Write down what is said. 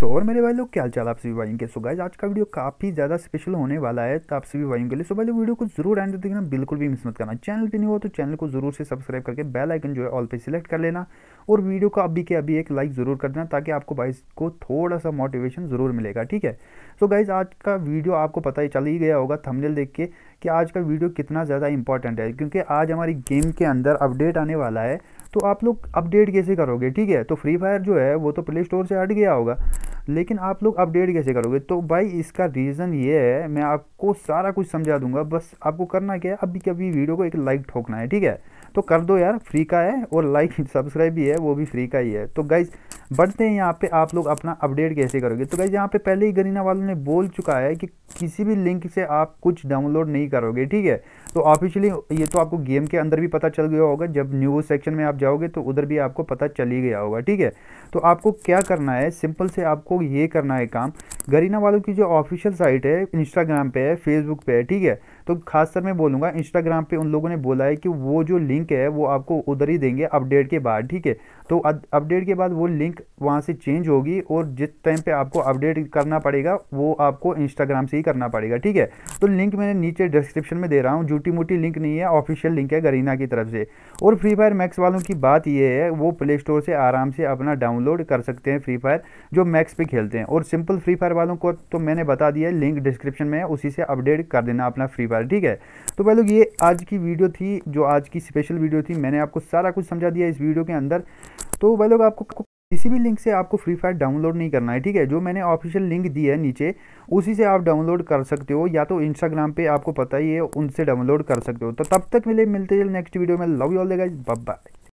सो तो so, और मेरे भाई लोग क्या हाल चाल आप सभी भाइयों के सो so, गाइज आज का वीडियो काफ़ी ज़्यादा स्पेशल होने वाला है तो आप सभी भाइयों के लिए सो so, भाई वीडियो को जरूर एंड देखना बिल्कुल भी मिस मत करना चैनल पे नहीं हो तो चैनल को जरूर से सब्सक्राइब करके बेल आइकन जो है ऑल पे सिलेक्ट कर लेना और वीडियो को अभी के अभी एक लाइक ज़रूर कर देना ताकि आपको भाई को थोड़ा सा मोटिवेशन ज़रूर मिलेगा ठीक है सो so, गाइज़ आज का वीडियो आपको पता ही चल ही गया होगा थमनेल देख के कि आज का वीडियो कितना ज़्यादा इंपॉर्टेंट है क्योंकि आज हमारी गेम के अंदर अपडेट आने वाला है तो आप लोग अपडेट कैसे करोगे ठीक है तो फ्री फायर जो है वो तो प्ले स्टोर से हट गया होगा लेकिन आप लोग अपडेट कैसे करोगे तो भाई इसका रीज़न ये है मैं आपको सारा कुछ समझा दूंगा बस आपको करना क्या है अभी कभी वीडियो को एक लाइक ठोकना है ठीक है तो कर दो यार फ्री का है और लाइक सब्सक्राइब भी है वो भी फ्री का ही है तो गाइज़ बढ़ते हैं यहाँ पे आप लोग अपना अपडेट कैसे करोगे तो गाइज यहाँ पे पहले ही गरीना वालों ने बोल चुका है कि किसी भी लिंक से आप कुछ डाउनलोड नहीं करोगे ठीक है तो ऑफिशियली ये तो आपको गेम के अंदर भी पता चल गया होगा जब न्यूज़ सेक्शन में आप जाओगे तो उधर भी आपको पता चल ही गया होगा ठीक है तो आपको क्या करना है सिंपल से आपको ये करना है काम गरीना वालों की जो ऑफिशियल साइट है इंस्टाग्राम पे है फेसबुक पे है ठीक है तो खासकर मैं बोलूँगा इंस्टाग्राम पे उन लोगों ने बोला है कि वो जो लिंक है वो आपको उधर ही देंगे अपडेट के बाद ठीक है तो अपडेट के बाद वो लिंक वहाँ से चेंज होगी और जिस टाइम पे आपको अपडेट करना पड़ेगा वो आपको इंस्टाग्राम से ही करना पड़ेगा ठीक है तो लिंक मैंने नीचे डिस्क्रिप्शन में दे रहा हूँ जूटी मोटी लिंक नहीं है ऑफिशियल लिंक है गरीना की तरफ से और फ्री फायर मैक्स वालों की बात यह है वो प्ले स्टोर से आराम से अपना डाउनलोड कर सकते हैं फ्री फायर जो मैक्स पे खेलते हैं और सिंपल फ्री फायर फायर वालों को तो मैंने बता दिया लिंक डिस्क्रिप्शन में है उसी से अपडेट कर देना अपना फ्री फायर ठीक है तो भाई लोग ये आज की वीडियो थी जो आज की स्पेशल वीडियो थी मैंने आपको सारा कुछ समझा दिया इस वीडियो के अंदर तो भाई लोग आपको किसी भी लिंक से आपको फ्री फायर डाउनलोड नहीं करना है ठीक है जो मैंने ऑफिशियल लिंक दी है नीचे उसी से आप डाउनलोड कर सकते हो या तो इंस्टाग्राम पे आपको पता ही है उनसे डाउनलोड कर सकते हो तो तब तक मिले मिलते जल नेक्स्ट वीडियो में love you all the guys bye